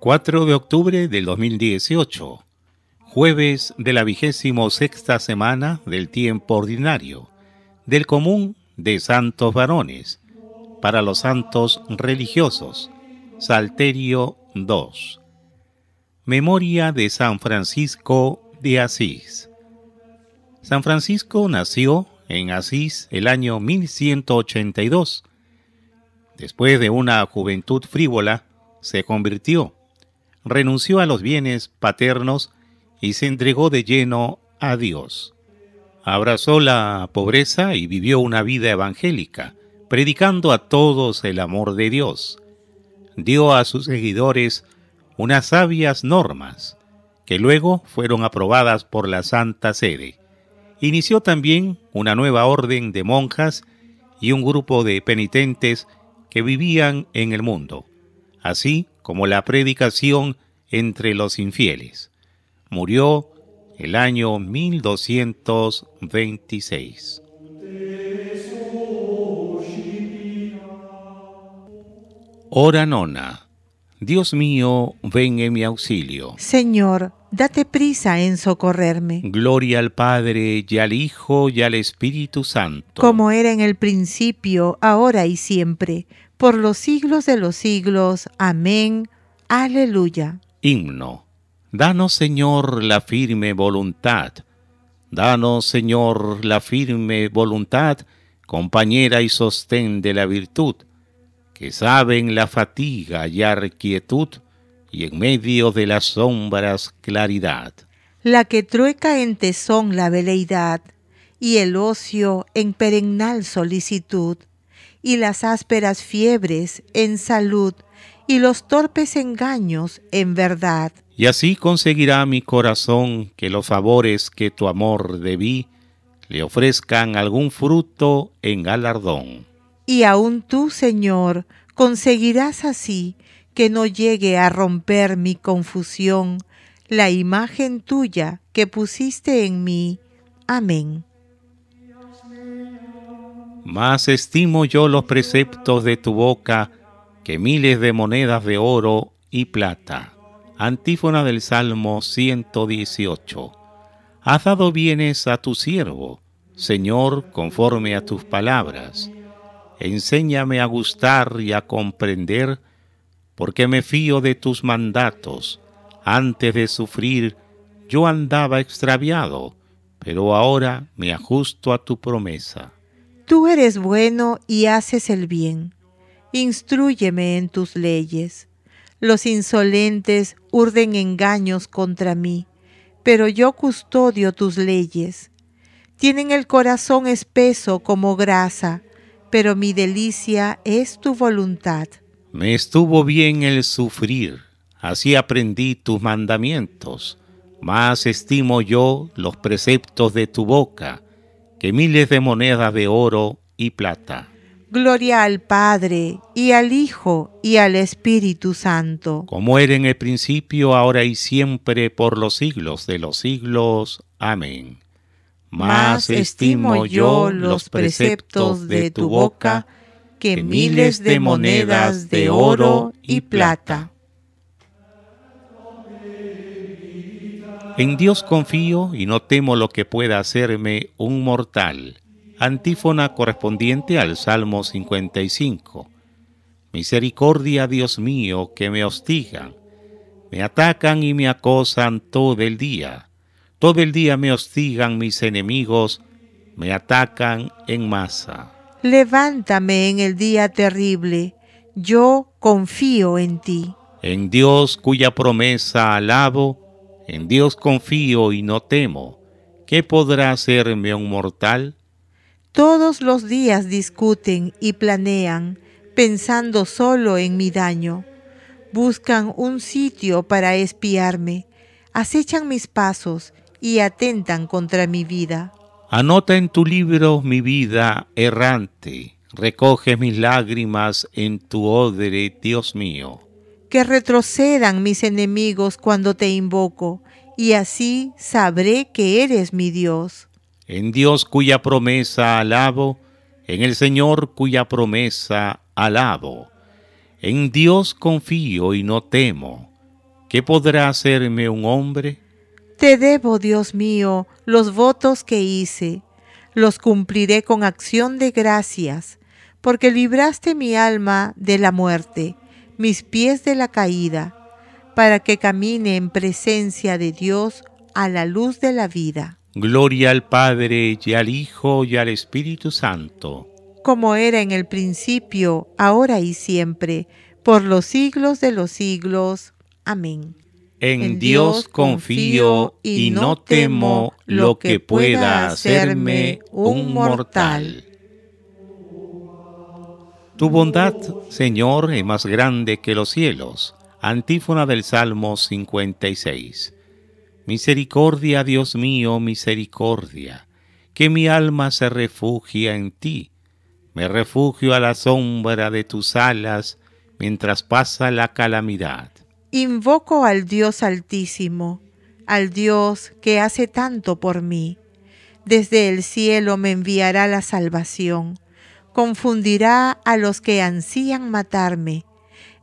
4 de octubre del 2018, jueves de la 26 sexta semana del tiempo ordinario, del común de santos varones, para los santos religiosos, Salterio 2. Memoria de San Francisco de Asís. San Francisco nació en Asís el año 1182. Después de una juventud frívola, se convirtió renunció a los bienes paternos y se entregó de lleno a Dios. Abrazó la pobreza y vivió una vida evangélica, predicando a todos el amor de Dios. Dio a sus seguidores unas sabias normas, que luego fueron aprobadas por la Santa Sede. Inició también una nueva orden de monjas y un grupo de penitentes que vivían en el mundo. Así, como la predicación entre los infieles. Murió el año 1226. Hora nona. Dios mío, ven en mi auxilio. Señor, date prisa en socorrerme. Gloria al Padre y al Hijo y al Espíritu Santo. Como era en el principio, ahora y siempre por los siglos de los siglos. Amén. Aleluya. Himno. Danos, Señor, la firme voluntad. Danos, Señor, la firme voluntad, compañera y sostén de la virtud, que sabe en la fatiga hallar quietud y en medio de las sombras claridad. La que trueca en tesón la veleidad y el ocio en perennal solicitud y las ásperas fiebres en salud y los torpes engaños en verdad. Y así conseguirá mi corazón que los favores que tu amor debí le ofrezcan algún fruto en galardón. Y aun tú, Señor, conseguirás así que no llegue a romper mi confusión la imagen tuya que pusiste en mí. Amén. Más estimo yo los preceptos de tu boca que miles de monedas de oro y plata. Antífona del Salmo 118. Has dado bienes a tu siervo, Señor, conforme a tus palabras. Enséñame a gustar y a comprender, porque me fío de tus mandatos. Antes de sufrir, yo andaba extraviado, pero ahora me ajusto a tu promesa. Tú eres bueno y haces el bien. Instruyeme en tus leyes. Los insolentes urden engaños contra mí, pero yo custodio tus leyes. Tienen el corazón espeso como grasa, pero mi delicia es tu voluntad. Me estuvo bien el sufrir, así aprendí tus mandamientos. Más estimo yo los preceptos de tu boca que miles de monedas de oro y plata. Gloria al Padre, y al Hijo, y al Espíritu Santo. Como era en el principio, ahora y siempre, por los siglos de los siglos. Amén. Más estimo yo los preceptos de tu boca que miles de monedas de oro y plata. En Dios confío y no temo lo que pueda hacerme un mortal. Antífona correspondiente al Salmo 55. Misericordia, Dios mío, que me hostigan. Me atacan y me acosan todo el día. Todo el día me hostigan mis enemigos, me atacan en masa. Levántame en el día terrible. Yo confío en ti. En Dios cuya promesa alabo en Dios confío y no temo. ¿Qué podrá hacerme un mortal? Todos los días discuten y planean, pensando solo en mi daño. Buscan un sitio para espiarme, acechan mis pasos y atentan contra mi vida. Anota en tu libro mi vida errante, recoge mis lágrimas en tu odre, Dios mío que retrocedan mis enemigos cuando te invoco, y así sabré que eres mi Dios. En Dios cuya promesa alabo, en el Señor cuya promesa alabo. En Dios confío y no temo. ¿Qué podrá hacerme un hombre? Te debo, Dios mío, los votos que hice. Los cumpliré con acción de gracias, porque libraste mi alma de la muerte mis pies de la caída, para que camine en presencia de Dios a la luz de la vida. Gloria al Padre y al Hijo y al Espíritu Santo. Como era en el principio, ahora y siempre, por los siglos de los siglos. Amén. En, Dios confío y no temo lo que pueda hacerme un mortal. Tu bondad, Señor, es más grande que los cielos. Antífona del Salmo 56. Misericordia, Dios mío, misericordia, que mi alma se refugia en ti. Me refugio a la sombra de tus alas mientras pasa la calamidad. Invoco al Dios Altísimo, al Dios que hace tanto por mí. Desde el cielo me enviará la salvación confundirá a los que ansían matarme,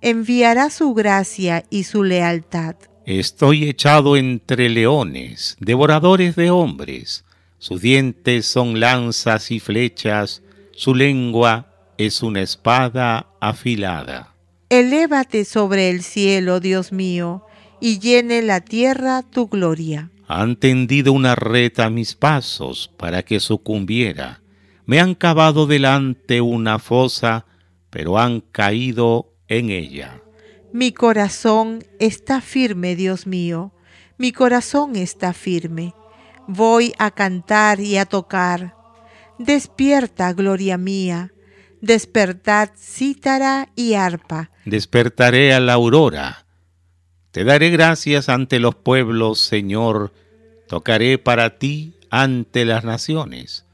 enviará su gracia y su lealtad. Estoy echado entre leones, devoradores de hombres. Sus dientes son lanzas y flechas, su lengua es una espada afilada. Elévate sobre el cielo, Dios mío, y llene la tierra tu gloria. Han tendido una red a mis pasos para que sucumbiera me han cavado delante una fosa, pero han caído en ella. Mi corazón está firme, Dios mío, mi corazón está firme. Voy a cantar y a tocar. Despierta, gloria mía. Despertad cítara y arpa. Despertaré a la aurora. Te daré gracias ante los pueblos, Señor. Tocaré para ti ante las naciones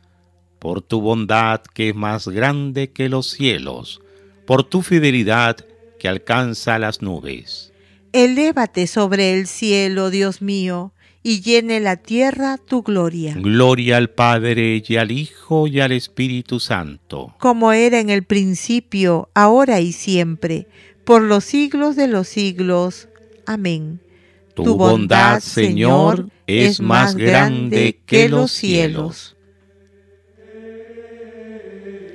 por tu bondad que es más grande que los cielos, por tu fidelidad que alcanza las nubes. Elévate sobre el cielo, Dios mío, y llene la tierra tu gloria. Gloria al Padre y al Hijo y al Espíritu Santo. Como era en el principio, ahora y siempre, por los siglos de los siglos. Amén. Tu, bondad, Señor, es más grande que los cielos.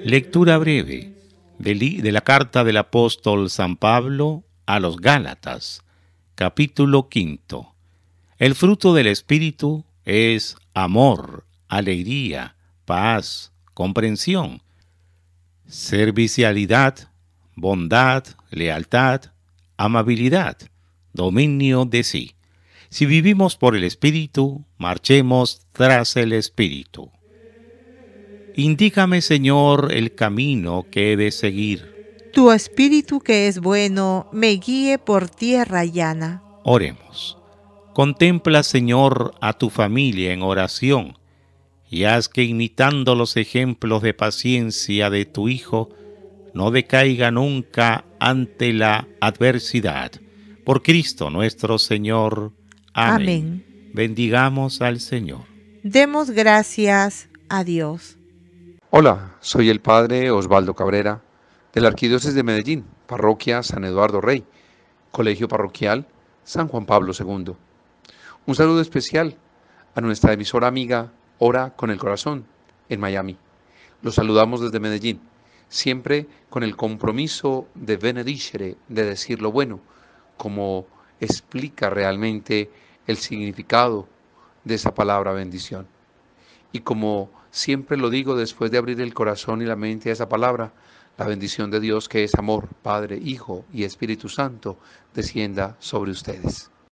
Lectura breve de la carta del apóstol San Pablo a los Gálatas, capítulo quinto. El fruto del Espíritu es amor, alegría, paz, comprensión, servicialidad, bondad, lealtad, amabilidad, dominio de sí. Si vivimos por el Espíritu, marchemos tras el Espíritu. Indígame, Señor, el camino que he de seguir. Tu espíritu que es bueno, me guíe por tierra llana. Oremos. Contempla, Señor, a tu familia en oración y haz que imitando los ejemplos de paciencia de tu Hijo, no decaiga nunca ante la adversidad. Por Cristo nuestro Señor. Amén. Bendigamos al Señor. Demos gracias a Dios. Hola, soy el padre Osvaldo Cabrera de la Arquidiócesis de Medellín, parroquia San Eduardo Rey, Colegio Parroquial San Juan Pablo II. Un saludo especial a nuestra emisora amiga Hora con el Corazón en Miami. Los saludamos desde Medellín, siempre con el compromiso de benedicere, de decir lo bueno, como explica realmente el significado de esa palabra bendición. Y como Siempre lo digo después de abrir el corazón y la mente a esa palabra. La bendición de Dios que es amor, Padre, Hijo y Espíritu Santo, descienda sobre ustedes.